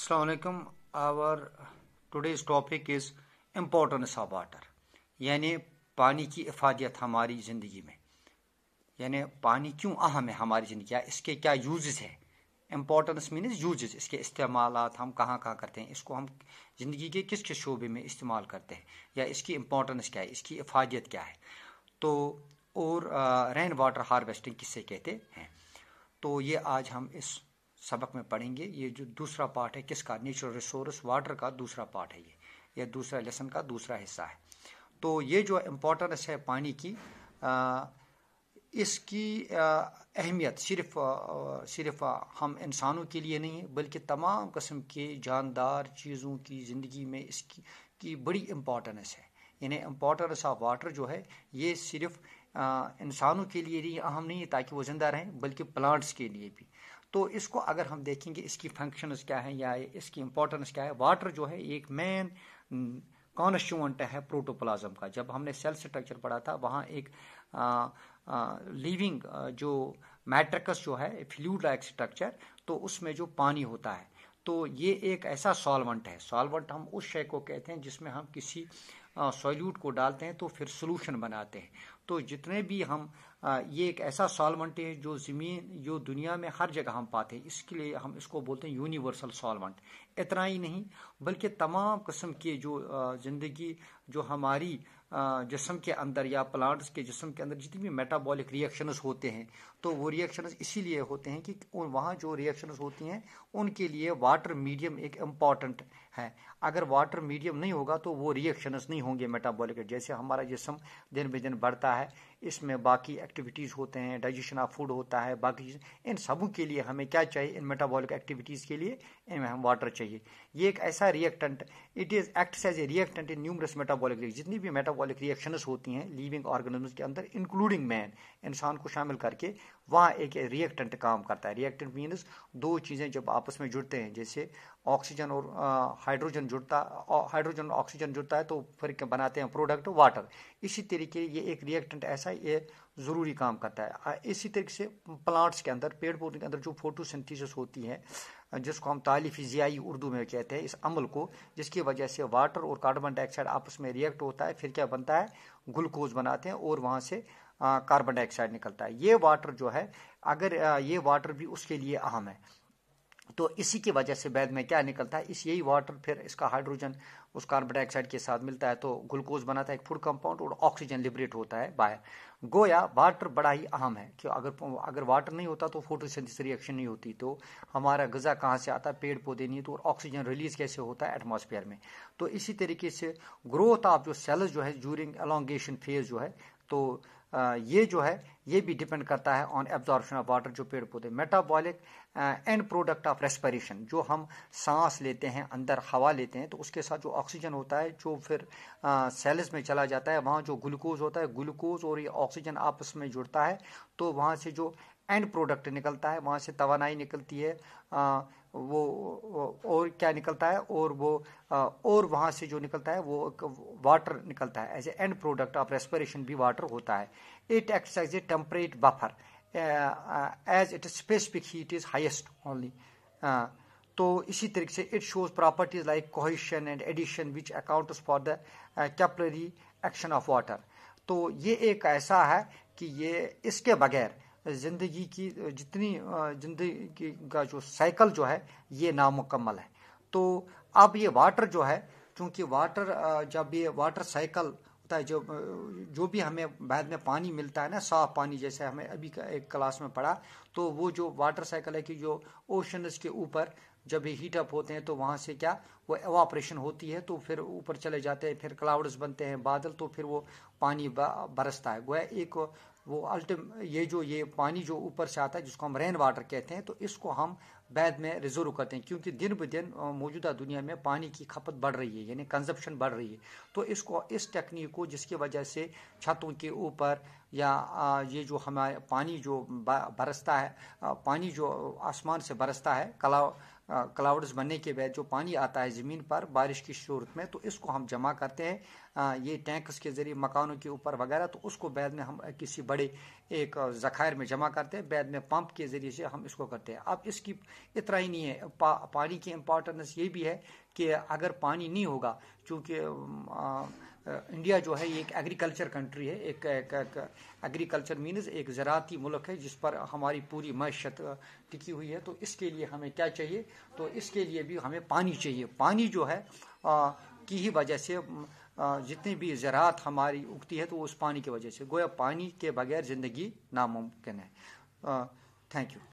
अस्सलाम our today's topic is importance of water यानी पानी की अफादियत हमारी ज़िंदगी में यानी पानी क्यों अहम है हमारी ज़िंदगी क्या इसके क्या यूज़ हैं इम्पोर्टेंस मीनस यूज़ इसके इस्तेमाल हम कहाँ कहाँ करते हैं इसको हम ज़िंदगी के किस किस शोबे में इस्तेमाल करते हैं या इसकी इम्पोर्टेंस क्या है इसकी अफादियत क्या है तो और रेन वाटर हारवेस्टिंग किससे कहते हैं तो ये आज हम इस सबक में पढ़ेंगे ये जो दूसरा पार्ट है किसका नेचुरल रिसोर्स वाटर का दूसरा पार्ट है ये यह दूसरा लेसन का दूसरा हिस्सा है तो ये जो इम्पोर्टेंस है पानी की आ, इसकी अहमियत सिर्फ सिर्फ हम इंसानों के लिए नहीं है बल्कि तमाम कस्म के जानदार चीज़ों की ज़िंदगी में इसकी की बड़ी इम्पोर्टेंस है यानी इम्पोर्टेंस ऑफ वाटर जो है ये सिर्फ इंसानों के लिए ही अहम नहीं है ताकि वो ज़िंदा रहें बल्कि प्लांट्स के लिए भी तो इसको अगर हम देखेंगे इसकी फंक्शंस क्या है या इसकी इंपॉर्टेंस क्या है वाटर जो है एक मेन कॉन्स्टूंट है प्रोटोप्लाज्म का जब हमने सेल स्ट्रक्चर पढ़ा था वहाँ एक लिविंग जो मैट्रिकस जो है फ्लूड लाइक स्ट्रक्चर तो उसमें जो पानी होता है तो ये एक ऐसा सॉल्वेंट है सॉल्वेंट हम उस शय को कहते हैं जिसमें हम किसी आ, सॉल्यूट को डालते हैं तो फिर सोलूशन बनाते हैं तो जितने भी हम ये एक ऐसा सॉल्वेंट है जो ज़मीन जो दुनिया में हर जगह हम पाते हैं इसके लिए हम इसको बोलते हैं यूनिवर्सल सॉल्वेंट इतना ही नहीं बल्कि तमाम कस्म के जो ज़िंदगी जो हमारी जिसम के अंदर या प्लांट्स के जिसम के अंदर जितनी भी मेटाबॉलिक रिएक्शंस होते हैं तो वो रिएक्शंस इसीलिए होते हैं कि वहाँ जो रिएक्शंस होती हैं उनके लिए वाटर मीडियम एक इम्पॉर्टेंट है अगर वाटर मीडियम नहीं होगा तो वो रिएक्शंस नहीं होंगे मेटाबॉलिक जैसे हमारा जिसम दिन ब दिन बढ़ता है इसमें बाकी एक्टिविटीज़ होते हैं डाइजेशन ऑफ फूड होता है बाकी इन सबों के लिए हमें क्या चाहिए इन मेटाबॉलिक एक्टिविटीज़ के लिए इनमें हम वाटर चाहिए ये एक ऐसा reactant it is acts as a reactant in numerous metabolic जितनी भी मेटाबॉलिक रिएक्शंस होती हैं लिविंग ऑर्गेनिज्म के अंदर इंक्लूडिंग मैन इंसान को शामिल करके वहाँ एक रिएक्टेंट काम करता है रिएक्टेंट मीन्स दो चीज़ें जब आपस में जुड़ते हैं जैसे ऑक्सीजन और हाइड्रोजन जुड़ता हाइड्रोजन और ऑक्सीजन जुड़ता है तो फिर बनाते हैं प्रोडक्ट वाटर इसी तरीके ये एक रिएक्टेंट ऐसा ये ज़रूरी काम करता है इसी तरीके से प्लांट्स के अंदर पेड़ पौधों के अंदर जो फोटोसिंथेसिस होती है जिसको हम तालीफ ज़ियाई उर्दू में कहते हैं इस अमल को जिसकी वजह से वाटर और कार्बन डाइऑक्साइड आपस में रिएक्ट होता है फिर क्या बनता है ग्लूकोज बनाते हैं और वहाँ से कार्बन डाइऑक्साइड निकलता है ये वाटर जो है अगर ये वाटर भी उसके लिए अहम है तो इसी की वजह से बैद में क्या निकलता है इस यही वाटर फिर इसका हाइड्रोजन उस कार्बन डाइऑक्साइड के साथ मिलता है तो ग्लूकोज बनाता है एक फूड कंपाउंड और ऑक्सीजन लिबरेट होता है बाहर गोया वाटर बड़ा ही अहम है क्यों अगर अगर वाटर नहीं होता तो फोटोसिंथेसिस रिएक्शन नहीं होती तो हमारा गज़ा कहाँ से आता है पेड़ पौधे नहीं तो और ऑक्सीजन रिलीज कैसे होता है एटमॉस्फेयर में तो इसी तरीके से ग्रोथ ऑफ जो सेल्स जो है जूरिंग एलोंगेशन फेज जो है तो ये जो है ये भी डिपेंड करता है ऑन एब्जॉर्बेशन ऑफ वाटर जो पेड़ पौधे metabolic end product of respiration जो हम सांस लेते हैं अंदर हवा लेते हैं तो उसके साथ जो ऑक्सीजन होता है जो फिर सेल्स में चला जाता है वहाँ जो ग्लूकोज होता है ग्लूकोज और ये ऑक्सीजन आपस में जुड़ता है तो वहाँ से जो एंड प्रोडक्ट निकलता है वहाँ से तोानाई निकलती है वो और क्या निकलता है और वो और वहाँ से जो निकलता है वो वाटर निकलता है as a end product of respiration भी वाटर होता है it act as a temperate buffer as it specific heat is highest only तो इसी तरीके से it shows properties like cohesion and adhesion which account for the capillary action of water तो ये एक ऐसा है कि ये इसके बगैर ज़िंदगी की जितनी ज़िंदगी का जो साइकिल जो है ये नामुकम्मल है तो अब ये वाटर जो है चूँकि वाटर जब ये वाटर साइकिल होता है जो जो भी हमें बाद में पानी मिलता है ना साफ पानी जैसे हमें अभी एक क्लास में पढ़ा तो वो जो वाटर साइकिल है कि जो ओशनस के ऊपर जब ये हीट अप होते हैं तो वहाँ से क्या वो एवापरेशन होती है तो फिर ऊपर चले जाते हैं फिर क्लाउड्स बनते हैं बादल तो फिर वो पानी बरसता है वह एक वो अल्टीम ये जो ये पानी जो ऊपर से आता है जिसको हम रेन वाटर कहते हैं तो इसको हम बैद में रिजर्व करते हैं क्योंकि दिन ब दिन मौजूदा दुनिया में पानी की खपत बढ़ रही है यानी कंजप्शन बढ़ रही है तो इसको इस टेक्निक को जिसकी वजह से छतों के ऊपर या ये जो हमारे पानी जो बरसता है पानी जो आसमान से बरसता है कला क्लाउड्स बनने के बाद जो पानी आता है ज़मीन पर बारिश की सूरत में तो इसको हम जमा करते हैं ये टैंक्स के ज़रिए मकानों के ऊपर वगैरह तो उसको बाद में हम किसी बड़े एक ज़खायर में जमा करते हैं बाद में पंप के ज़रिए से हम इसको करते हैं अब इसकी इतना ही नहीं है पा, पानी की इम्पोर्टेंस ये भी है कि अगर पानी नहीं होगा चूँकि इंडिया जो है ये एक एग्रीकल्चर कंट्री है एक, एक, एक एग्रीकल्चर एक ज़राती मुल्क है जिस पर हमारी पूरी मैशत टिकी हुई है तो इसके लिए हमें क्या चाहिए तो इसके लिए भी हमें पानी चाहिए पानी जो है आ, की ही वजह से जितनी भी ज़रात हमारी उगती है तो उस पानी की वजह से गोया पानी के बगैर ज़िंदगी नामुमकिन है थैंक यू